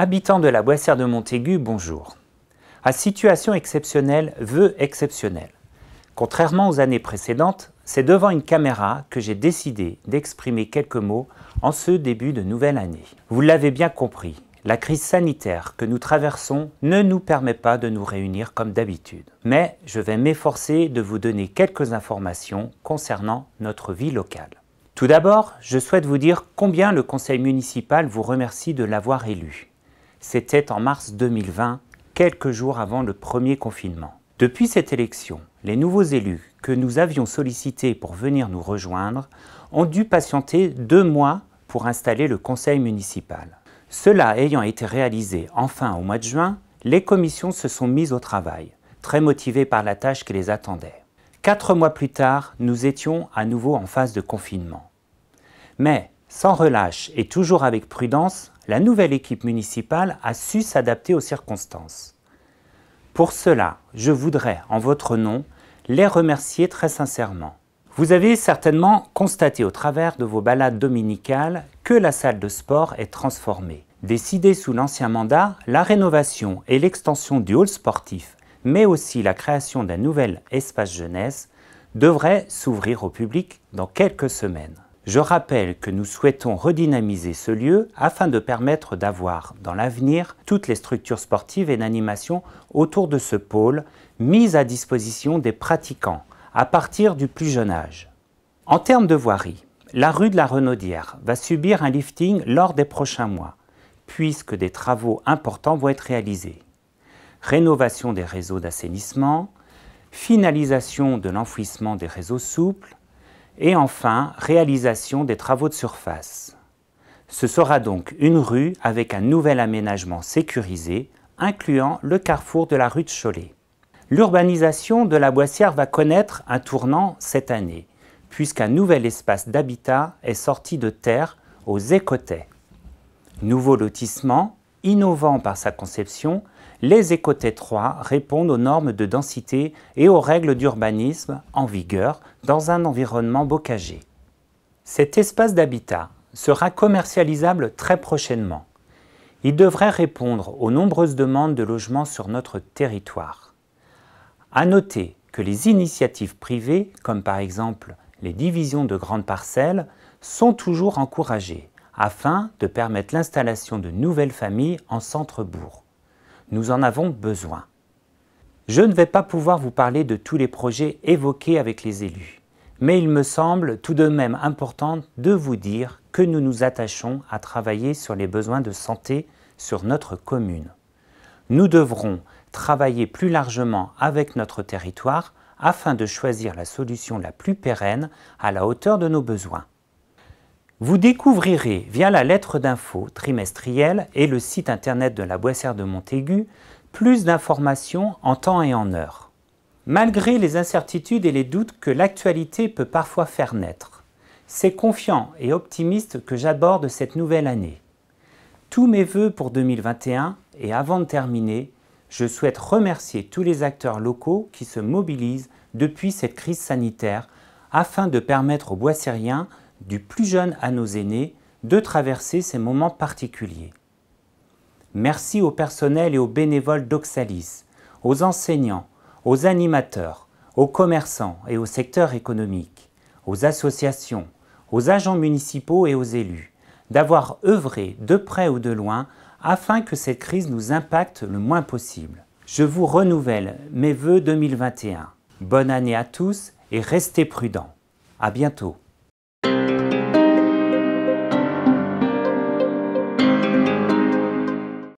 Habitants de la Boissière de Montaigu, bonjour. À situation exceptionnelle, vœux exceptionnel. Contrairement aux années précédentes, c'est devant une caméra que j'ai décidé d'exprimer quelques mots en ce début de nouvelle année. Vous l'avez bien compris, la crise sanitaire que nous traversons ne nous permet pas de nous réunir comme d'habitude. Mais je vais m'efforcer de vous donner quelques informations concernant notre vie locale. Tout d'abord, je souhaite vous dire combien le conseil municipal vous remercie de l'avoir élu. C'était en mars 2020, quelques jours avant le premier confinement. Depuis cette élection, les nouveaux élus que nous avions sollicités pour venir nous rejoindre ont dû patienter deux mois pour installer le conseil municipal. Cela ayant été réalisé enfin au mois de juin, les commissions se sont mises au travail, très motivées par la tâche qui les attendait. Quatre mois plus tard, nous étions à nouveau en phase de confinement. Mais, sans relâche et toujours avec prudence, la nouvelle équipe municipale a su s'adapter aux circonstances. Pour cela, je voudrais, en votre nom, les remercier très sincèrement. Vous avez certainement constaté au travers de vos balades dominicales que la salle de sport est transformée. Décidée sous l'ancien mandat, la rénovation et l'extension du hall sportif, mais aussi la création d'un nouvel espace jeunesse, devrait s'ouvrir au public dans quelques semaines. Je rappelle que nous souhaitons redynamiser ce lieu afin de permettre d'avoir, dans l'avenir, toutes les structures sportives et d'animation autour de ce pôle mises à disposition des pratiquants à partir du plus jeune âge. En termes de voirie, la rue de la Renaudière va subir un lifting lors des prochains mois, puisque des travaux importants vont être réalisés. Rénovation des réseaux d'assainissement, finalisation de l'enfouissement des réseaux souples, et enfin, réalisation des travaux de surface. Ce sera donc une rue avec un nouvel aménagement sécurisé, incluant le carrefour de la rue de Cholet. L'urbanisation de la Boissière va connaître un tournant cette année, puisqu'un nouvel espace d'habitat est sorti de terre aux Écotais. Nouveau lotissement, innovant par sa conception, les écotés 3 répondent aux normes de densité et aux règles d'urbanisme en vigueur dans un environnement bocager. Cet espace d'habitat sera commercialisable très prochainement. Il devrait répondre aux nombreuses demandes de logements sur notre territoire. À noter que les initiatives privées, comme par exemple les divisions de grandes parcelles, sont toujours encouragées afin de permettre l'installation de nouvelles familles en centre-bourg. Nous en avons besoin. Je ne vais pas pouvoir vous parler de tous les projets évoqués avec les élus, mais il me semble tout de même important de vous dire que nous nous attachons à travailler sur les besoins de santé sur notre commune. Nous devrons travailler plus largement avec notre territoire afin de choisir la solution la plus pérenne à la hauteur de nos besoins. Vous découvrirez via la lettre d'info trimestrielle et le site internet de la Boissière de Montaigu plus d'informations en temps et en heure. Malgré les incertitudes et les doutes que l'actualité peut parfois faire naître, c'est confiant et optimiste que j'aborde cette nouvelle année. Tous mes voeux pour 2021 et avant de terminer, je souhaite remercier tous les acteurs locaux qui se mobilisent depuis cette crise sanitaire afin de permettre aux Boissériens du plus jeune à nos aînés, de traverser ces moments particuliers. Merci au personnel et aux bénévoles d'Oxalis, aux enseignants, aux animateurs, aux commerçants et au secteur économique, aux associations, aux agents municipaux et aux élus, d'avoir œuvré de près ou de loin afin que cette crise nous impacte le moins possible. Je vous renouvelle mes vœux 2021. Bonne année à tous et restez prudents. À bientôt.